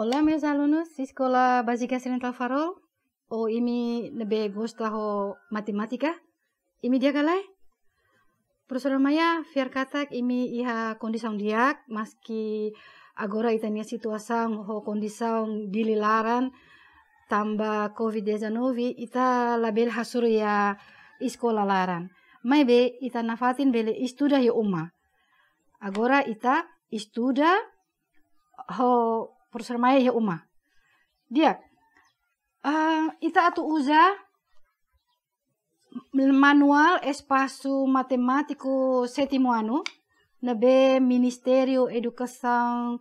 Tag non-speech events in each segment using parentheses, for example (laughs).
Hola meus alunos, Escola Básica Central Farol, o imi nebe gusta ho matematika, imi dia kalai. Profesor Maya, fiar katak imi iha kondisang diak, maski agora itania situasang ho kondisang dililaran, tambah COVID-19, ita label hasur ya iskola laran. Mai be ita nafatin bele istuda ya Uma. Agora ita istuda ho Pursermaya ya uma. Dia uh, ita atu uza manual espasu matematiku setimu anu nebe ministerio edukasang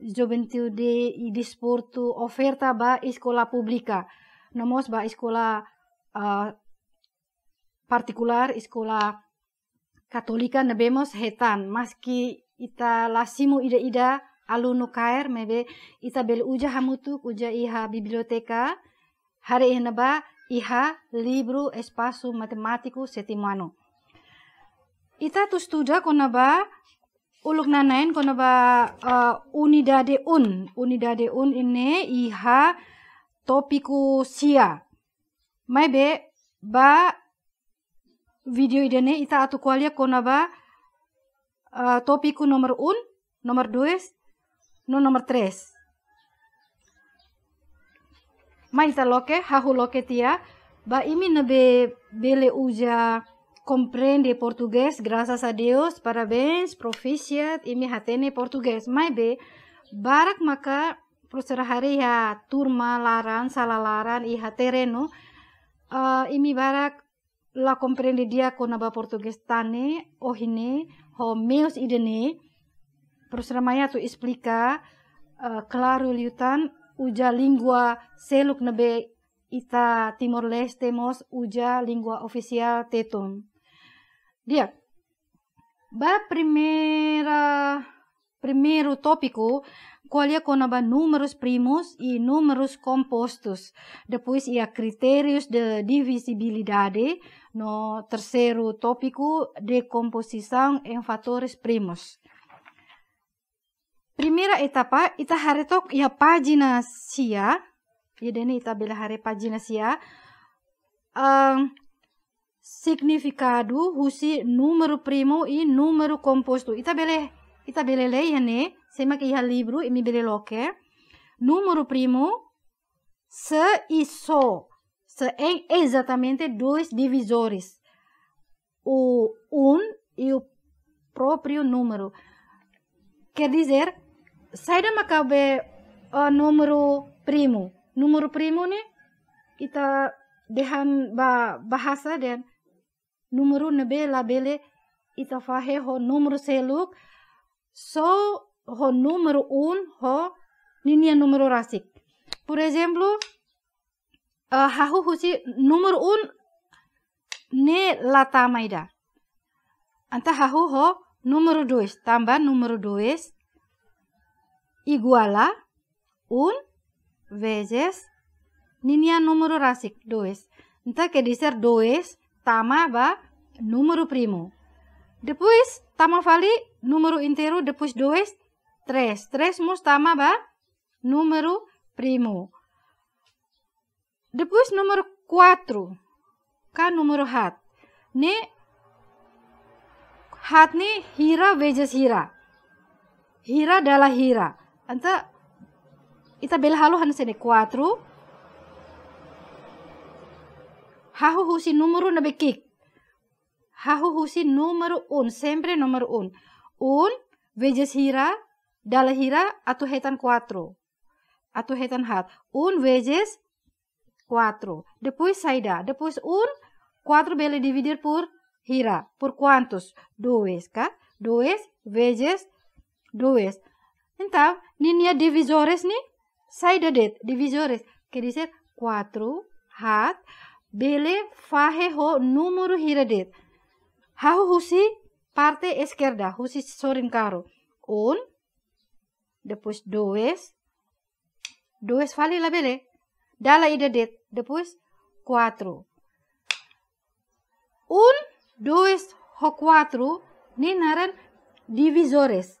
Juventude de disportu oferta ba iskola publika Nomos ba iskola uh, partikular iskola katolika nebemos hetan. Maski ita lasimu ida-ida alu kair mebe isabel uja hamutuk uja iha biblioteka ini ba iha libro espasu matematiku setimano ita tu studa ba uluk nanain kona ba uh, unidade un unidade un ini iha topiku sia mebe ba video idene ita atu kualia ba uh, topiku nomor un nomor dua. No nomor 3. Maita loke, hahu loke tia ba imi nebe bele uja comprende portugues gracias a Dios, parabéns, proficiat, imi hatene mai be barak maka prosera hari ya turma laran, salalaran, iha tereno, uh, imi barak la comprende dia ba portugues tane, ohine, ho meus idene, Просрамая tu explica uh, eh, claro liutan uja lingua seluk nebe ita Timor Leste mos uja lingua ofisial Tetun. Dia ba primera topiku topiku qualia conaba numerus primus i numerus compostus. Depois ia kriterius de divisibilidade. No terceiro topiku decomposição em fatores primus. Primeira etapa, ita hari tok ya pagina sia, ya deni ita bela hari pagina sia, um, significado husi numero primo i numero composto. Ita bele, ita bele lei ne, sema ke iha libro imi bele loke, Numero primo, se iso so. se en exatamente dois divisores, o un e o proprio numero. Quer dizer, saya saída macabe uh, eh, nomor primo. Nomor primo nih kita dehan ba bahasa dan nomor nebe labele ita fahe ho nomor seluk so ho nomor un ho ninia nomor rasik. Por ejemplo, uh, eh, hahu husi nomor un ne lata maida. Anta hahu ho nomor dua tambah nomor dua. Iguala un veces numero rasik rasik dois. ke diser dizer tama ba numero primo. Depois, tama vali numero inteiro, depois dois, tres mus tama ba numero primo. Depois, numero quatro, ka numero hat. Ne, hat ne hira veces hira. Hira adalah hira. Anta ita bel halo han sene kuatru Hahu husi numero na bekik. Hahu husi numero un, sempre numero un. Un, vejes hira, dala hira, atu hetan kuatru Atu hetan hat. Un, vejes kuatru Depois saida. Depois un, kuatru bela dividir pur hira. pur kuantus dues ka? Dois, vejes dues. Então, linha ya divisores ni sai da det, divisores, quer dizer 4, hat, bele fahe ho número det. Hau husi parte esquerda, husi sorin caro. Un, depois dois, dois fale la bele. Dala ida det, depois 4. Un, dois ho quatro, ni naran divisores.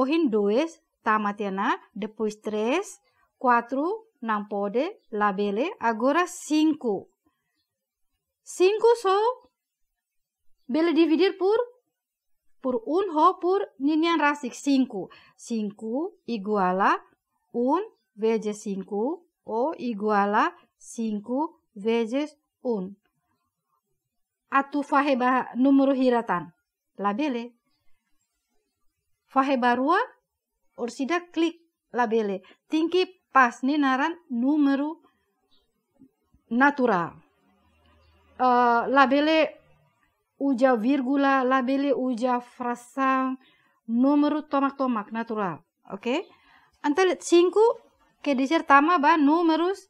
Ohin dues tamatena depois tres, quatro nampode, pode labele agora cinco. Cinco so, bele dividir pur, pur un ho por ninian rasik cinco. Cinco iguala un vezes cinco o iguala cinco vezes un. Atu fahe numero hiratan. Labele barua orsida klik labele. Tinggi pas ni naran numero natural. Uh, eh, labele uja virgula, labele uja frasa numero tomak-tomak natural. Oke. Okay? Antel cinco ke dizer tama ba números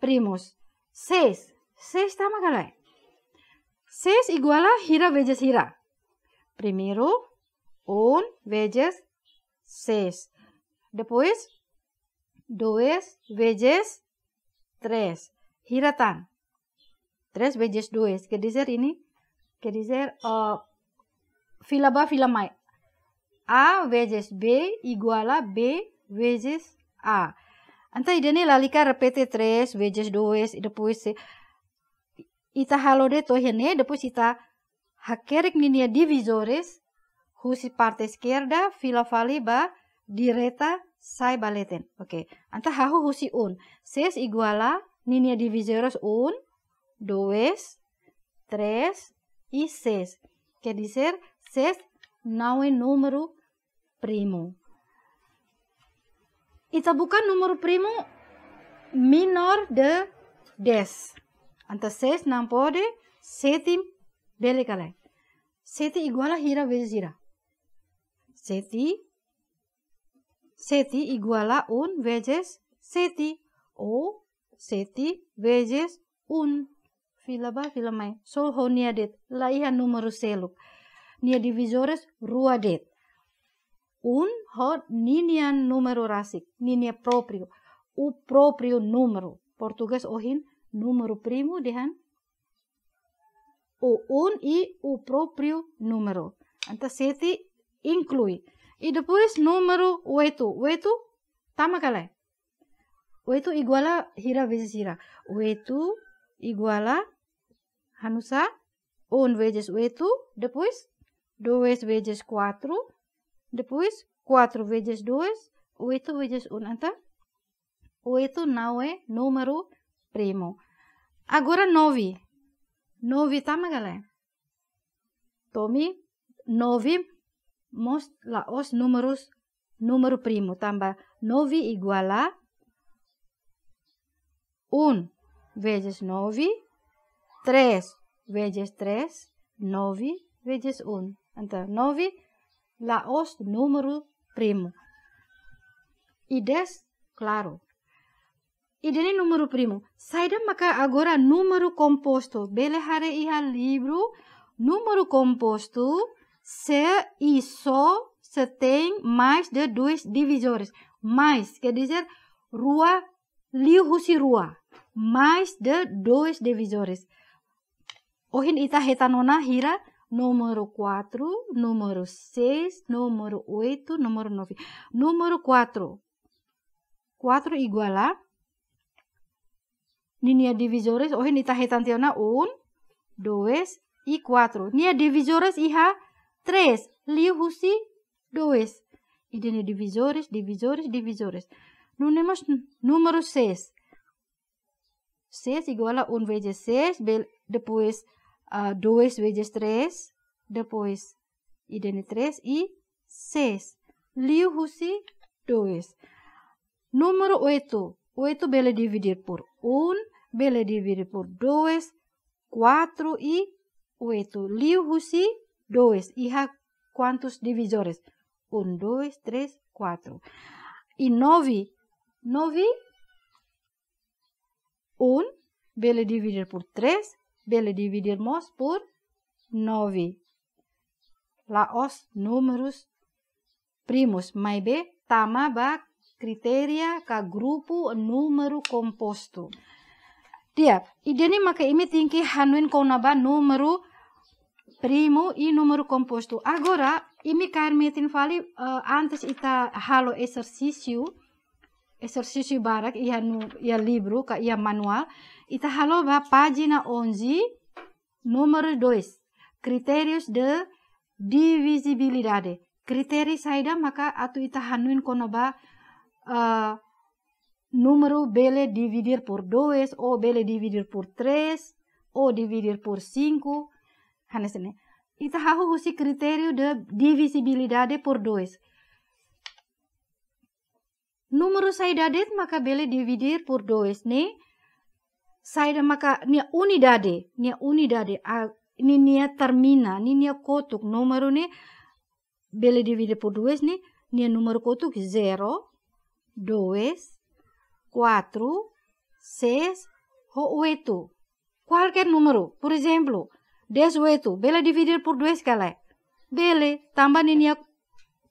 primus, ses ses tama galai. ses iguala hira veja hira. Primero, un veces seis. Depois, dois veces tres. Hiratan. Tres veces dois. Quer dizer ini, quer dizer uh, filaba filamai. A veces B igual a B veces A. Anta ide ni lalika repete tres veces dois e depois ita halode tohene, depois ita hakerik ninia divisores husi parte izquierda, fila faliba, direta, sai baleten. Oke, okay. anta hahu husi un. Ses iguala ninia divisoros un, dues, tres i ses. Quer dizer, ses naue é número Ita Itabuka número primo minor de des. Anta ses nampode setim 7 Seti iguala hira vezira. Seti. Seti iguala un veces seti o seti veces un. Filaba filamai. Solho niadet. iha numero seluk. Nia divisores ruadet. Un hot ninian numero rasik ninia proprio, u proprio numero. Portugues ohin numero primo dehan o un i u proprio numero. Anta seti inclui. E depois, número 8. 8 tá, Macalé? 8 igual a Hira vezes Hira. 8 igual a Hanusa. 1 vezes 8. Depois, 2 vezes 4. Depois, 4 vezes 2. 8 vezes 1. Então, 8 não é número primo. Agora, 9. 9, tá, Macalé? Tome 9 Most la os numerus numero primo tambah novi iguala un vezes Novi tres vezes tres, Novi vezes un. anta Novi la os numero primo. ides claro. Ide dene numero primo. Saída maka agora numero composto. Bele hare iha libro numero composto se iso se tem mais de dois divisores. Mais, quer dizer, rua Liuhusi rua. Mais de dois divisores. ita heta nona hira número 4, número 6, número 8, número 9. Número 4. 4 igual a linha divisores. ita está tiona 1, 2 i 4. Linha divisores iha 3. Liujusi, 2. Y tiene divisores, divisores, divisores. Nun tenemos número 6. 6 igual a 1 vezes 6, depois uh, 2 vezes 3, depois y tiene 3 y 6. Liujusi, 2. Número 8. 8 bela dividir por 1, bela dividir por 2, 4 y 8. Liujusi, 2. 2, hija cuántos divisores? 1, 2, 3, 4. Y 9, 9, 1, vele dividir por 3, vele dividirmos por 9. os números primos, be, tama ba kriteria ka grupo número composto. Dia, ideni maka imi tingki kau naba número primo e número composto. Agora, e me permitem falar, uh, antes está halo exercício, exercício barak, ia, no, ia livro, ia manual, está halo ba página 11, número 2, critérios de divisibilidade. Critério saida maka atu ita hanuin kono ba uh, número bele dividir por 2, o bele dividir por 3, o dividir por 5, hanes ini ita hahu husi kriteriu de divisibilidade por dois numero saidade maka bele dividir por dois ne saida maka nia unidade nia unidade a ini nia termina ini nia kotuk numero ne bele dividir por dois ne nia numero kotuk 0 2, 4 6 ho oito qualquer numero por exemplo tu, bela dividir pur bela. Tambah Bele, também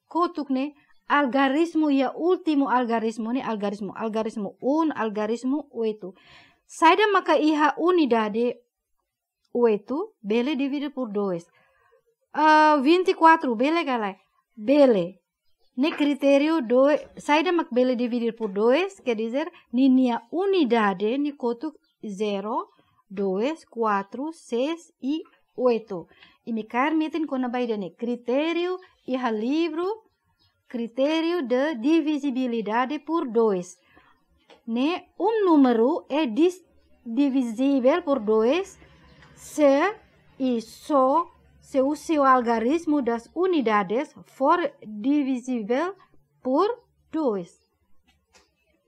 kotuk ne, algarismu ya ultimo algarismu ne algarismu, algarismu un, algarismu Saya Saida makai iha unidade oito, bele dividir pur dois. Uh, 24, bele bela. Bele, Ne kriterio do dah mak bele dividir pur dois, quer dizer, ninia unidade, ni kotuk zero, 2, 4, 6 e 8. E me meten con abaidené. Criterio y el libro, critério de divisibilidade por 2. Né, um número é divisível por 2 se e só se o seu algarismo das unidades for divisível por 2.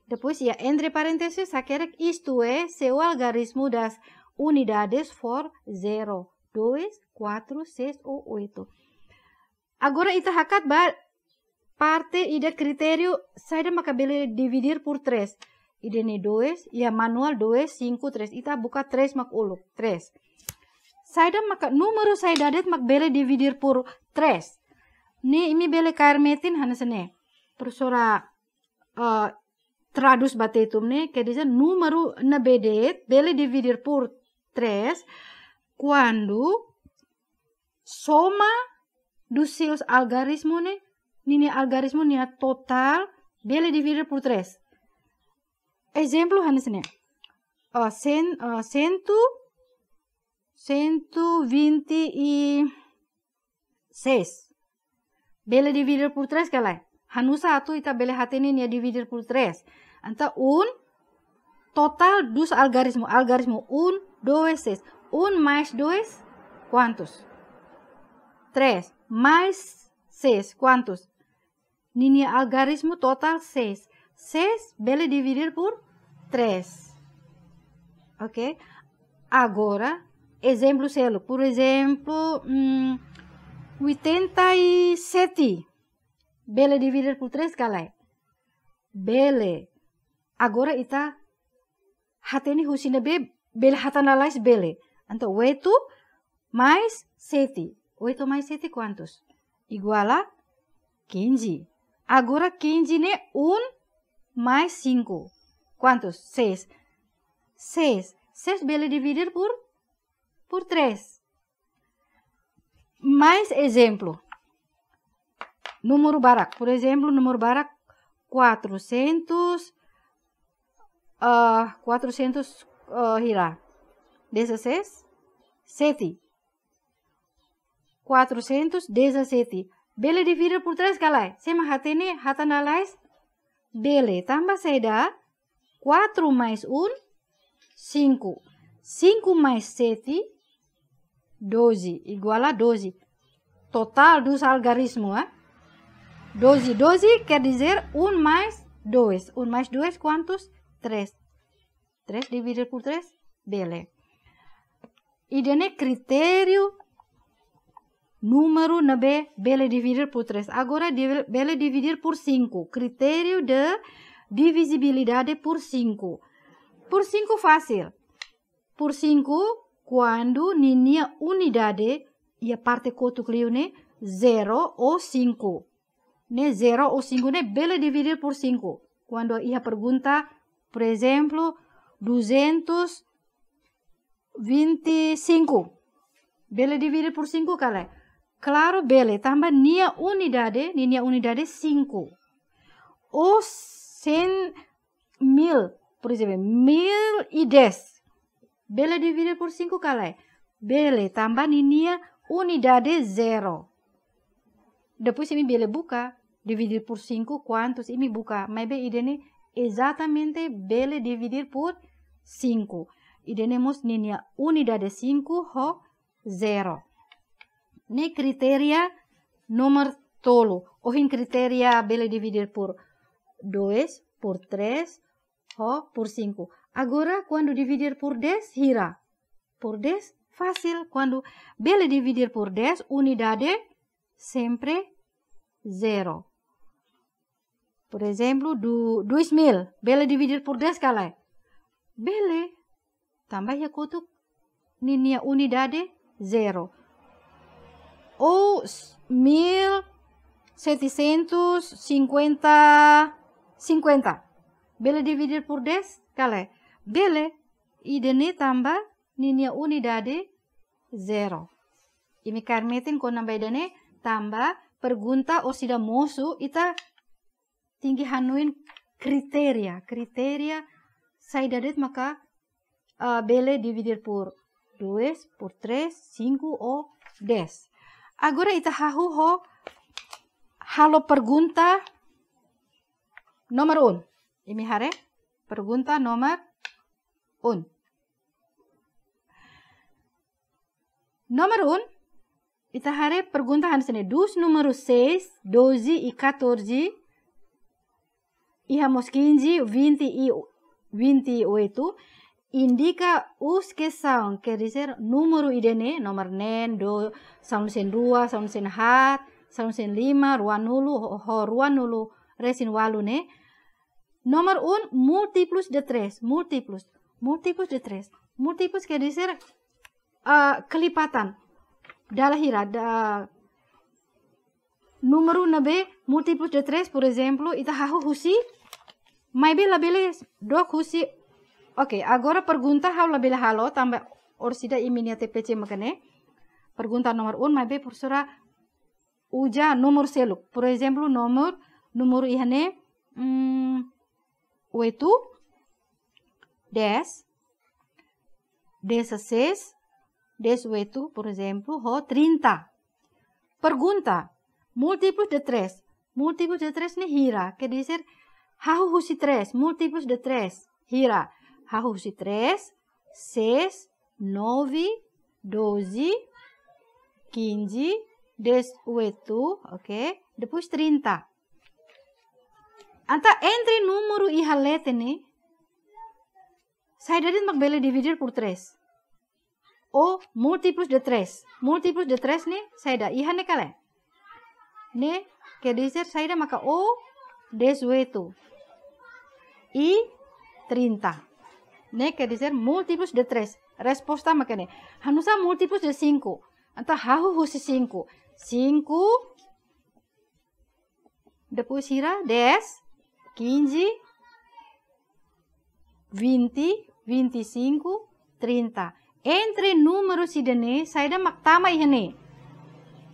Depois, entre parênteses, aquele isto é se o algarismo das unidades unidades for 0, 2, 4, 6 o 8. Agora ita hakat interhacat parte ide e criterio saida makabili dividir por 3. Ide ne 2, ya manual 2, 5, 3. Ita buka 3 mak uluk, 3. Saida maka numero saida det mak bele dividir por 3. Ne imi bele karmetin hanesene. Persora uh, tradus batetum ne kedisa numero na bedet bele dividir por 3 quando soma dusius algarismo ne nini algarismo nia total dele dividir por 3 exemplo hanes ne o uh, sen uh, sentu sentu 20 i 6 bele dividir por 3 kalai Hanu satu ita bele hati hatene nia dividir por 3 anta un total dus algarismo algarismo un 2 1 mais 2, quantos? 3 mais 6, quantos? Linha algarismo total 6. 6, bele dividir por 3. Ok? Agora, exemplo selo. Por exemplo, hum, 87. Bele dividir por 3, galera. Bele. Agora, ita Hateni Husina B Bilhatanalais bele. Então, 8 mais 7. 8 mais 7 quantos? Igual a 15. Agora, 15 é 1 mais 5. Quantos? 6. 6. 6 bele dividir por, por 3. Mais exemplo. Número barak. Por exemplo, número barak 400... Uh, 400 Hira. Eh, Hila. Sete. 417. Bele dividido por 3 galai. Sema hatene, hatanalais. Bele tambah seda. 4 mais 1, 5. 5 mais 7, 12. Iguala a 12. Total dos algarismos. Eh? 12. 12 quer dizer 1 mais 2. 1 mais 2, quantos? 3. 3 dividido por 3, bele. E dene critério número na B, bele dividir por 3. Agora, bele dividir por 5. Critério de divisibilidade por 5. Por 5, fácil. Por 5, quando ninha unidade e a parte cotuclio, né? 0 ou 5. Né? 0 ou 5, né? Bele dividir por 5. Quando ia pergunta, por exemplo, 225. Bele dividir por 5 kale. Claro, bele tambah nia unidade, nia unidade 5. O sen mil, por exemplo, mil e 10. Bele dividir por 5 kale. Bele tambah nia unidade 0. Depois ini bele buka, dividir por 5 quantos ini e buka. Maybe ide ni exatamente vale dividir por 5. E temos línea unidad de 5 o 0. Ne critério número tolo. O en criteria vale dividir por 2, por 3 o por 5. Agora, quando dividir por 10, gira. Por 10, fácil. Quando vale dividir por 10, unidade sempre 0. Por exemplo, do, dois mil. Bele dividir por 10 kala. Bele tambah ya kutuk ninia unidade zero. Ou mil setecentos cinquenta cinquenta. Bele dividir por 10 kala. Bele idene tambah ninia unidade zero. Imi karmetin konam bedane tambah pergunta osida mosu ita tinggi hanuin kriteria kriteria saya saidadit maka uh, bele dividir pur dues pur tres cinco o des agora ita hahu ho halo pergunta nomor un ini hare pergunta nomor un nomor un ita hare pergunta sini dus nomor 6 dozi i 14 Iha moskinji vinti i vinti o itu indika us ke sound ke diser numero idene nomor nen do saun sen dua saun sen hat saun sen lima ruanulu nulu ho, ho ruan resin walu ne nomor un multiplus de tres multiplus multiplus de tres multiplus ke riser uh, kelipatan dalahira da, número 9, múltiplos de tres, por exemplo, Itahahu husi, mais la bele doc husi. okay, agora pergunta hau la bele halo, tambah orsida iminia TPC makane. Pergunta nomor 1, mais por porsora uja nomor seluk. Por exemplo, nomor, nomor ihane, hmm, desa dez, des wetu, por exemplo, ho, trinta. Pergunta, multiple multiplus Multiple tres ni hira. Kayak di sini, tres, multiplus de tres, Hira. Hahu tres, Ses. Novi. Dozi. Kinji. Des. Wetu. Oke. Okay. Depus trinta. Anta entry numuru iha let ini. Saya dari mak beli dividir pur tres. O tres, multiplus Multiple tres ni saya dah. Iha ne kalah ne ke deser saira maka o oh, tu i trinta ne ke deser multiplus de tres resposta maka ne hanusa multiplus de cinco anta hahu husi cinco cinco depu sira des kinci vinti vinti cinco trinta entre números si dene saira maktama ihene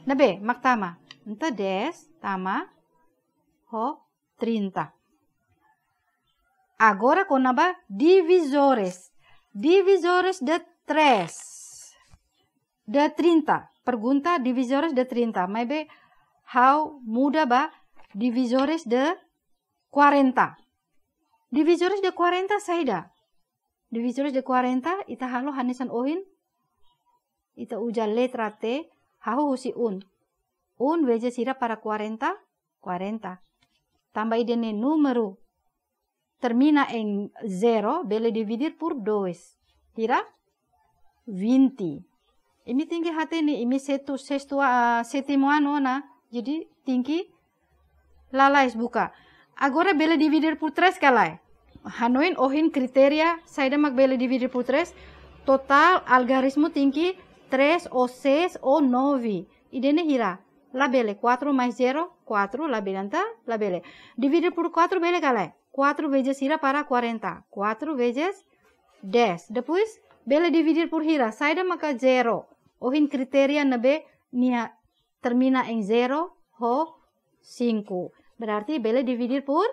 Nabe, maktama. Entah des, tama, ho, trinta. Agora, kona ba divisores. Divisores de tres. De trinta. Pergunta divisores de trinta. Maybe, how muda ba divisores de 40. Divisores de 40 saida. Divisores de 40 ita halo hanisan ohin ita uja letra T hahu husi un Un veje sira para 40, 40. Tambah dene numero. Termina en 0, bele dividir por 2. Tira 20. Ini tinggi hati ini, ini setu, setu, uh, ah, setimo anu na. Jadi tinggi lalais buka. Agora bele dividir por 3 kalai. Hanoin ohin kriteria saya mak bele dividir por 3. Total algarismo tinggi 3 o 6 o 9. Idene hira labele. 4 mai 0, 4, la labele. divide por 4 vele galai. 4 veges ira para 40. 4 veges 10. Depois, bele dividir por hira Saida maka 0. Ohin kriteria nebe nia termina en 0 ho 5. Berarti bele dividir por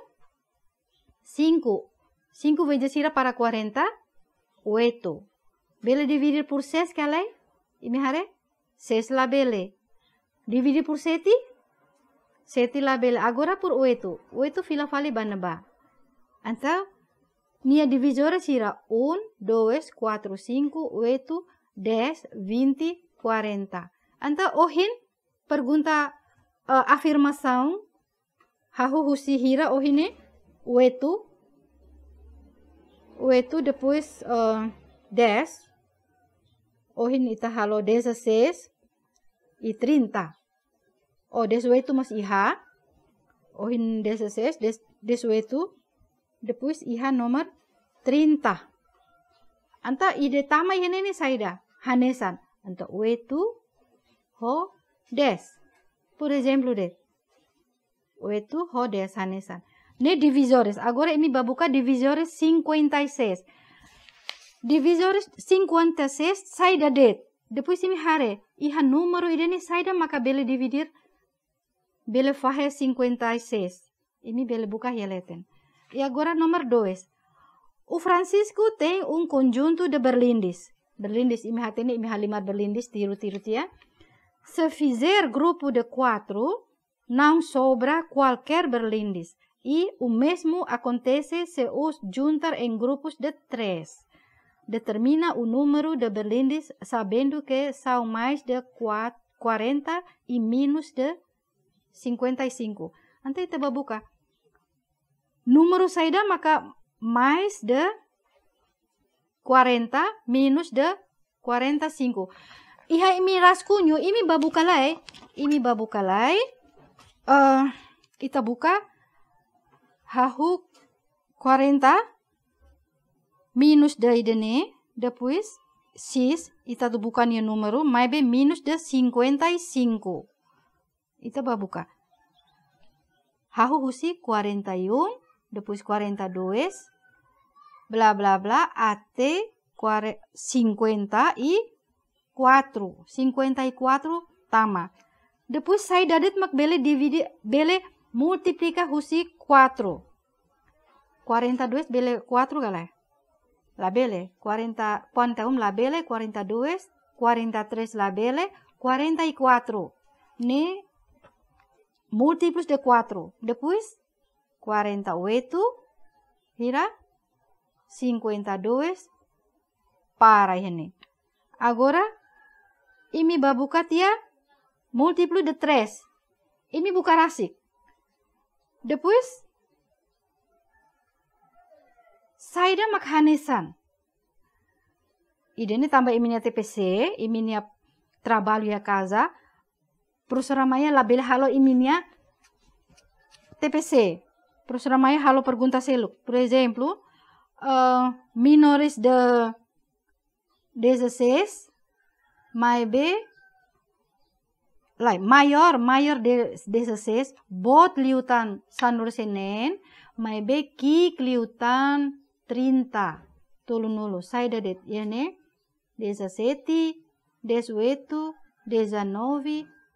5. 5 veges ira para 40. 8. Bele dividir por 6 galai. hare 6 labele. Dividi pur seti? Seti label agora pur uetu. Uetu fila fali banaba. Anta nia divisore sira un, dos quattro, cinco, uetu, des, vinti, quarenta. Anta ohin pergunta uh, eh, afirmação hahu husi hira ohine uetu uetu depois uh, eh, des ohin ita halo ses. e trinta Oh, this way to mas Iha, Oh, in this is this, this way to depois Iha nomor 30. Anta ide tama ini ni saida hanesan. Anta way to ho des. Por exemplo de. Way to ho des hanesan. Ne divisores. Agora ini babuka divisores 56. E divisores 56 e saida det. Depois ini hare. Iha numero ide ni saida maka bele dividir Bele faz 56 e bele busca releten. E agora número 2. O Francisco tem um conjunto de berlindes. Berlindes, e me hatene, e me halimar berlindes, tiro, tiro, tia. Se fizer grupo de quatro, não sobra qualquer berlindes. E o mesmo acontece se os juntar em grupos de três. Determina o número de berlindes sabendo que são mais de 40 e menos de 55. Ante kita buka. Numero saída maka mais de 40 minus de 45. Iha imi raskunyu, imi babukalai, imi babukalai. Uh, eh, kita buka hahu 40 minus de idene, depuis 6, kita tu bukan yang numero. Maybe minus de 55. Ita ba buka. Hahu husi kuarenta yung, depus kuarenta dues, bla bla bla, ate kuare, cinquenta i kuatru. Cinquenta i kuatru, tama. Depus saya dadet mak bele dividi, bele multiplika husi kuatru. Kuarenta dues bele kuatru gale. La bele, kuarenta, kuanta um la bele, kuarenta dues, kuarenta tres la bele, kuarenta i kuatru. Ne, múltiplos de 4. Depois, 48, mira, 52 para ini. Agora, ini babuka tia múltiplos de 3. Ini buka rasik. Depois, saida makhanesan. Ide ini tambah iminya TPC, iminya trabalho ya kaza, maya label halo iminya TPC. maya halo pergunta seluk. Por exemplo, uh, minoris de 16 mai B lai mayor mayor de ses bot liutan sanur senen my be ki liutan trinta, tolong nulu saida seti, desa wetu, desa novi.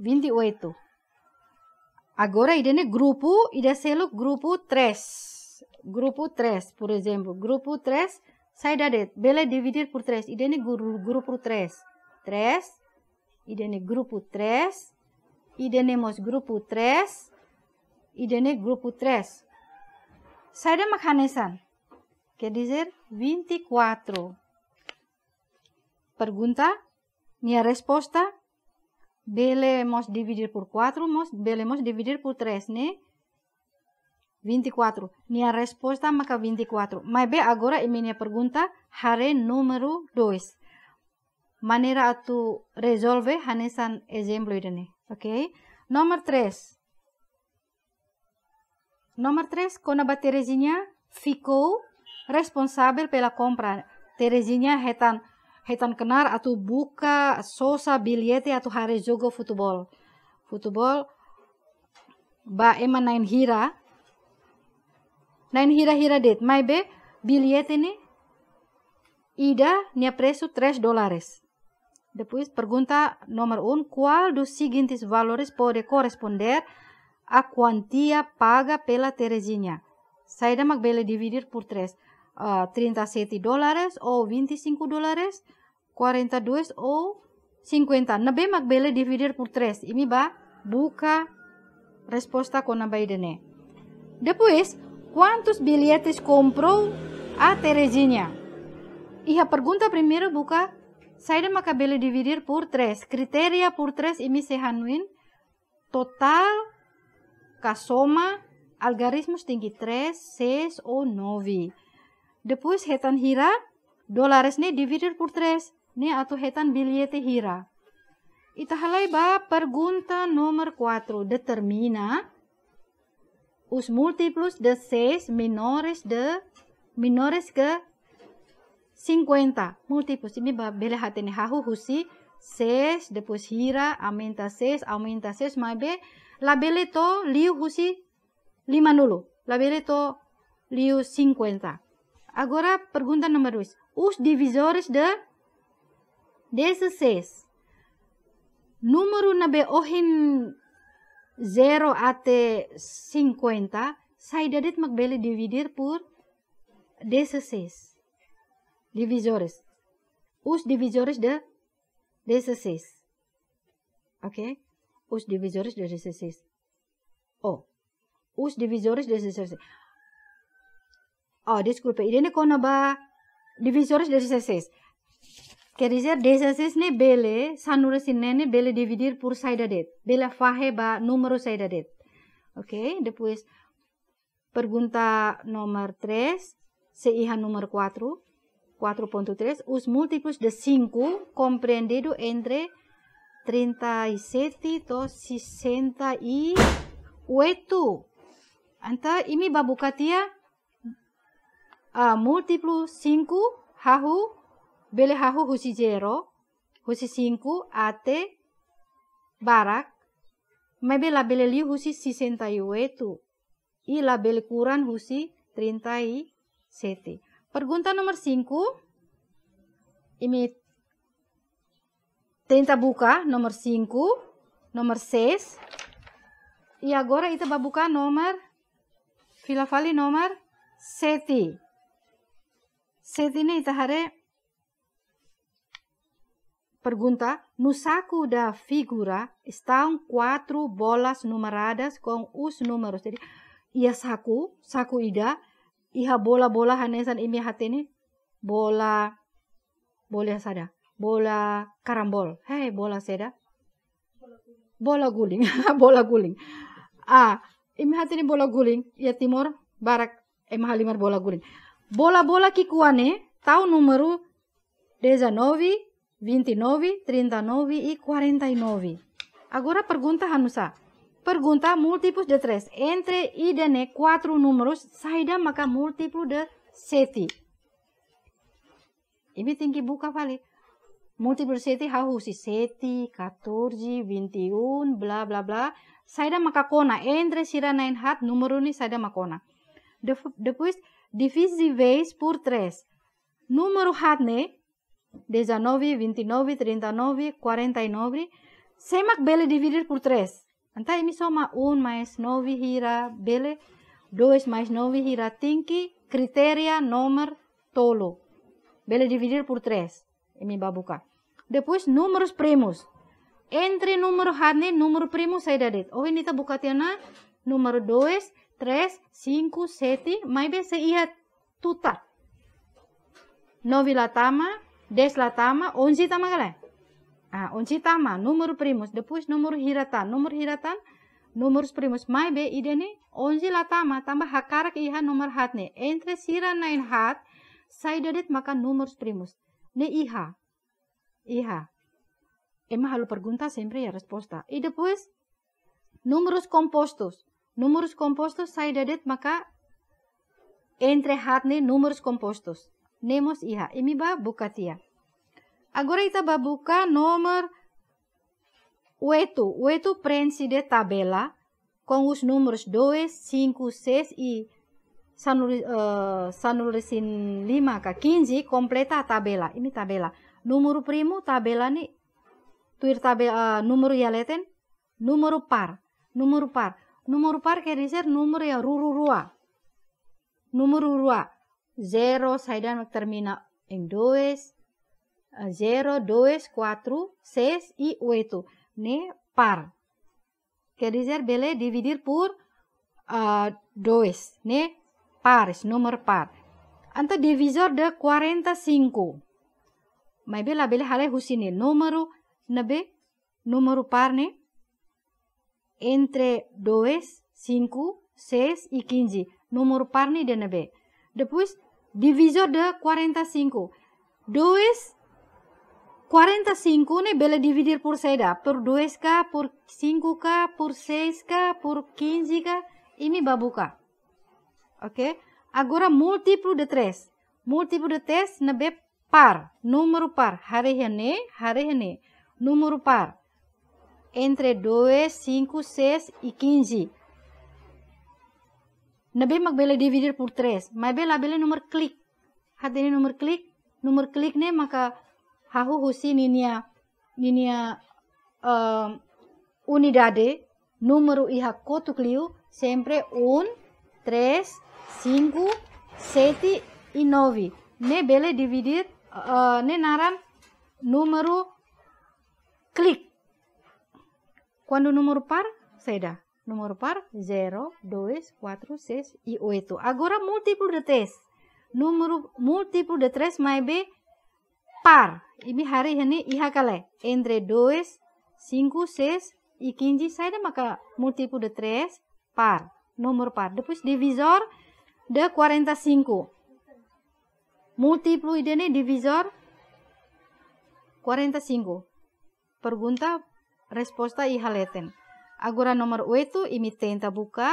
Binti Uetu. Oh, Agora ne grupo, ide selo grupo tres, Grupo 3, por exemplo. Grupo 3, sai da det. Bele dividir por 3. Irene grupo tres, 3. ne grupo 3. mos grupo 3. ne grupo tres. Sai da makanesan. Quer dizer 24. E Pergunta? Minha resposta velemos dividir por 4, velemos dividir por 3, né? 24. Minha resposta maka 24. Mas bem, agora a minha pergunta é número 2. Maneira tu resolve hanesan exemplo ini. Ok? Nomor 3. Nomor 3, konaba Terezinha ficou responsável pela compra. Terezinha retan kenar atau buka sosa biliete atau hari jogo futbol futbol ba ema nain hira. Nain hira hira det. Mai be biliete ni ida nia presu tres dolares Depois pergunta nomor un qual dos seguintes valores pode corresponder a quantia paga pela Teresinha? Saida bele dividir por 3. Uh, 37 dolares ou 25 e dolares 42 o 50. Nabe belle dividir por 3. Ini e ba buka resposta kona bayi dene. Depois, quantos bilhetes comprou a Terezinha? Iha e a pergunta primeiro busca Saída maka belle dividir por 3. Kriteria por 3 ini e sehanuin total kasoma algarismos tinggi 3, 6 o 9. Depois hetan hira dolares ne dividir por 3 ne hetan biliete hira. Itahalai ba pergunta nomor 4. Determina us multiplus de 6 minores de minores ke 50. multiplus ini bele hate ne hahu husi 6 pus hira aumenta 6 aumenta 6 mai be la bele to liu husi nulu La bele to liu 50. Agora pergunta nomor 2. Us divisores de 16. Número na beohin 0 ate 50, dadit magbele dividir pur 16 divisores. us divisores de 16. Ok? us divisores de 16. Oh. us divisores de 16. Oh, disculpe. ini kona ba divisores de 16. Kerizia desasesne bele sanura sinene bele dividir por det. Bele fahe ba numero número saidadet. Ok, depois pergunta nomor 3, se nomor 4, 4.3, us múltiplos de 5 comprendido entre 37 to 68. Anta ini babukatia uh, ah, múltiplo 5 hahu bele hahu husi jero, husi singku, ate, barak, mebe la bele liu husi sisenta wetu, i la bele kuran husi trintai sete. Pergunta nomor singku, ini tenta buka nomor singku, nomor ses, i agora ita babuka nomor, filafali nomor seti. Seti ini ita hare Pergunta: Nusaku da figura estão um quatro bolas numeradas com os números. Jadi, ia saku, saku ida, iha bola-bola hanesan imi ini, bola, bola sada, bola karambol, hei bola seda, bola guling, (laughs) bola guling. Ah, imi ini bola guling, ya timor, barak, emah halimar bola guling. Bola-bola kikuane, tau desa Novi. 29, 39 e 49. E e e Agora pergunta, Hanusa. Pergunta múltiplos de 3. Entre i e ne números, saída maka múltiplo de 7. Ibi tinggi buka vale? Múltiplo de 7, si 7, 14, 21, bla bla bla. Saída maka kona. Entre sira nain hat, número ni um, saída maka kona. Depois, divisi vez por 3. Número hat ne, 19, 29, 39, 49. Semak bele dividir por 3. Então, ini soma 1 mais 9 hira bele, 2 mais 9 hira tinki, criteria nomor tolo. Bele dividir por 3. E me babuka. Depois, números primos. Entre número hane, número primo sai dadit. Oh, ini kita buka tiana número 2, 3, 5, 7. Mai bese ia tuta. Novi latama. Des la tama, onzi tama kala. Ah, onzi tama, nomor primus depois nomor hiratan, nomor hiratan, nomor primus Mai be ni, onzi la tama, tamba hakarak iha nomor hatne. Entre sira nain hat, dedet maka nomor primus Ne iha, iha. Ema halu pergunta sempre ya resposta. I depus, numerus compostus Numerus compostus sai dedet maka entre hat hatne numerus compostus nemos iha. Imi ba bukatia. Ya. Agora ita ba buka nomor uetu, uetu prensi de tabela kongus os números 2, 5, 6 i sanul, uh, eh, sanulisin 5 ka 15 completa tabela. Ini tabela. nomor primu tabela ni tuir tabela uh, eh, número yaleten nomor par. nomor par. nomor par ke riser número ya rua nomor rua. 0 saída termina em 2, 0, 2, 4, 6 e 8, ne Par. Quer dizer, bele dividir por 2, ah, ne par Pares, par. Anta divisor de 45. mai bela bele hale husine nomor nebe nomor par, ne Entre 2, 5, 6 e 15. Número par, ne De nebe Depois, divisor de 45. 2 45 ne bele dividir por 6 por 2 ka, por 5 ka, por 6 ka, por 15 ka, ini babuka. okay? Agora, múltiplo de 3. Múltiplo de 3 be par, número par. hari ini, número par. Entre 2, 5, 6 e 15. Nabi bela dividir por tres. Mai bela bela nomor klik. Hat ini nomor klik. Nomor klik ne maka hahu husi ninia ninia unidade número iha kotuk liu sempre un, tres, cinco, seti inovi, Ne bele dividir eh, ne naran número klik, Quando número par, seda número par 0, 2, 4, 6 e 8. Agora múltiplo de 3. Número múltiplo de 3 mais B par. Ibi e hari ini iha e kale. Entre 2, 5, 6 e 15 de maka múltiplo de 3 par. Número par. Depois divisor de 45. E múltiplo ini divisor 45. Pergunta, resposta iha leten Agora nomor 8, imitenta buka.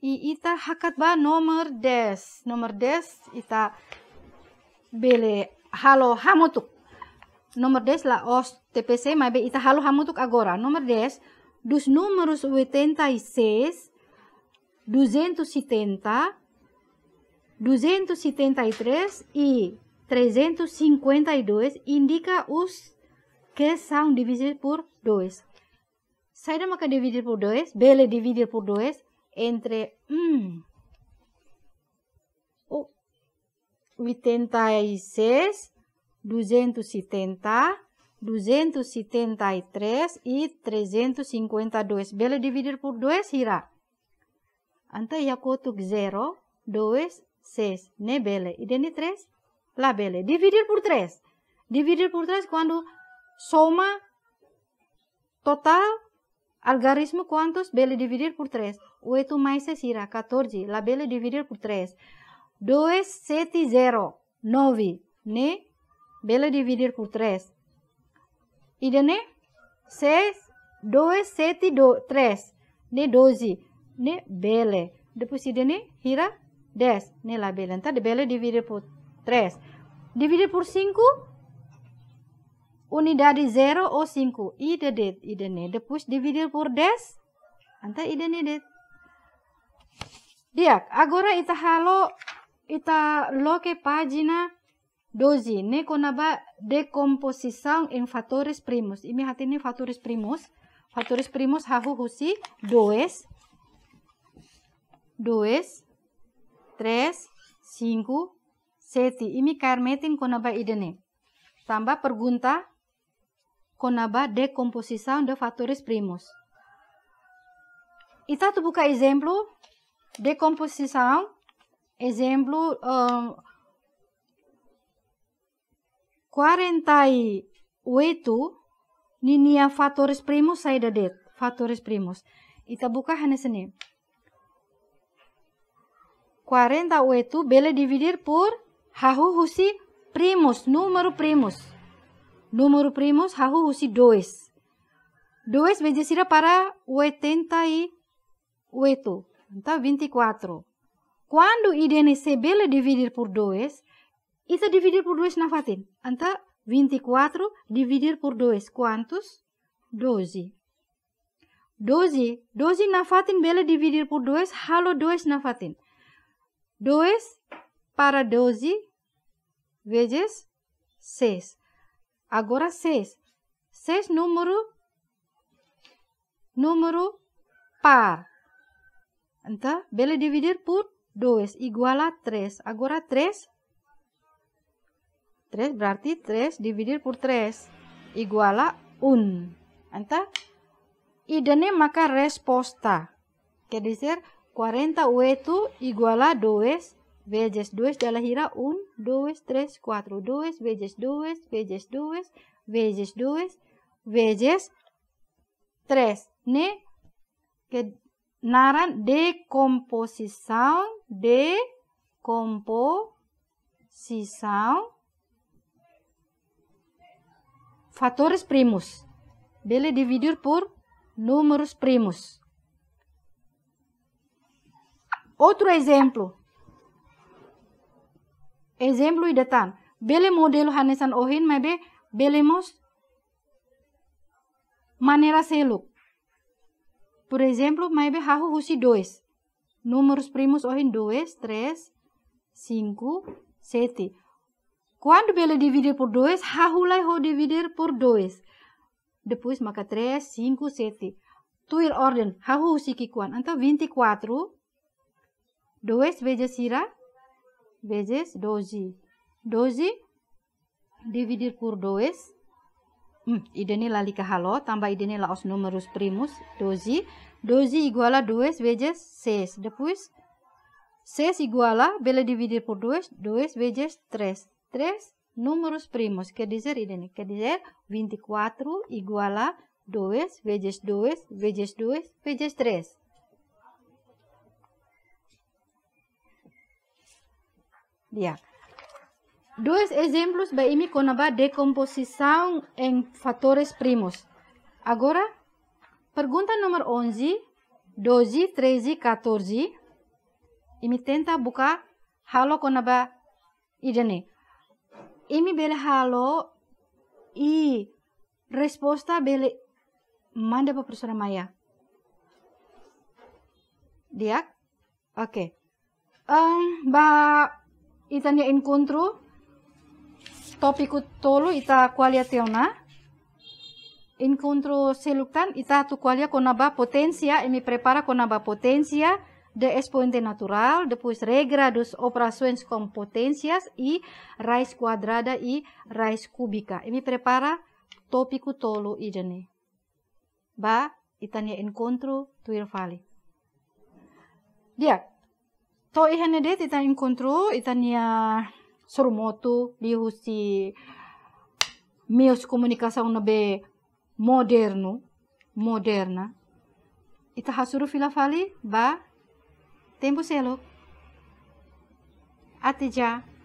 E ita hakat ba nomor des. Nomor des ita bele halo hamutuk. Nomor des la os TPC mabe ita halo hamutuk agora. Nomor 10 dos números 86, 270, 273 e 352 e e e indica os que são divisi pur 2. Sairama maka hmm, oh, ya dividir por 2, Bele dividir por 2 entre hum, oh, 86, 270, 273 e 352. Bele dividir por 2, Hira. Anta Yakotuk 0, 2, 6. Ne Bele. ideni 3? La Bele. Dividir por 3. Dividir por 3 quando soma total Algarismo quantos belle dividir por 3? 8 mais 6 irá 14. La belle dividir por 3. 2, 7, 0. 9. Ne? Belle dividir por 3. Ida e ne? 6, 2, 7, 2, 3. Ne 12. Ne belle. Depus ida ne? Hira 10. Ne la belle. Entah, de belle dividir por 3. Dividir por 5? unidade 0 o 5 i de det i de ne depuş dividir por des anta i de ne det diak agora ita halo ita loke pagina dozi ne konaba decomposição em fatores primus. imi hatini fatores primus fatores primus hahu husi dois dois tres cinco seti imi karmetin konaba ne. tambah pergunta conaba decomposição de fatores primos. Então, tu busca exemplo, decomposição, exemplo, um, 48 linha fatores primos sai da det, fatores primos. Então, buka hanya sini. 48 bele dividir por hahu husi primus, número primus. Número primos, Rahu usi 2. 2 vezes irá para 88. Então, 24. Quando IDNCB dividir por 2, isso dividir por 2 na fatin. Então, 24 dividir por 2, quantos? 12. 12. doze na fatin, bela dividir por 2, halo 2 na fatin. 2 para 12 vezes 6. Agora 6. 6 número número par. entah bele dividir por 2 igual a 3. Agora 3 3 berarti 3 dividir por 3 igual a un. Um. Então, idene maka resposta. Quer dizer, 48 e igual a 2 vezes 2 dela gira 1, 2, 3, 4, 2, vezes 2, vezes 2, vezes 2, vezes 3, né? Que narra decomposição, decomposição, fatores primos. Dele dividir por números primos. Outro exemplo. Exemplu i datan, Bele modelu hanesan ohin mebe belemos manera seluk. Por exemplo, mebe hahu husi dois. Numerus primus ohin dois, tres, cinco, sete. Quando bele divider por dois, hahu lai ho divider por dois. Depois maka tres, cinco, sete. Tuir orden, hahu husi kikuan. vinti 24, e dois veja sirah. Veces dozi, dozi, dividir por 2. Hmm, idene lali ke halo, tambah ide ini laos numerus primus, dozi, dozi iguala a 2 ses, 6. Depois, 6 iguala bela dividir por 2, 2 veces tres 3 numerus primus, quer dizer, idene, quer dizer, 24 iguala a 2 veces 2 veces 2 veces 3. dua iya. Dois exemplos vai me conaba decomposição em fatores primos. Agora, pergunta número 11, 12, 13, 14. Imi tenta buka halo konaba idene. Imi bele bela halo i resposta bela manda pa a Maya. Diak? Dia? Ok. Um, ba inkontro encontro ko tolo ita qualia na inkontro seluctan ita tu qualia conaba potensia e imi prepara conaba potensia de esponente natural, depois pus dos operações com potências i raiz quadrada i raiz kubika imi prepara prepara ko tolo idene. Ba, itania encontro tuir Dia, to ihene de ita inkontro itania sorumoto di husi meus komunikasi na be moderno moderna ita hasuru filafali ba tempo selo atija ja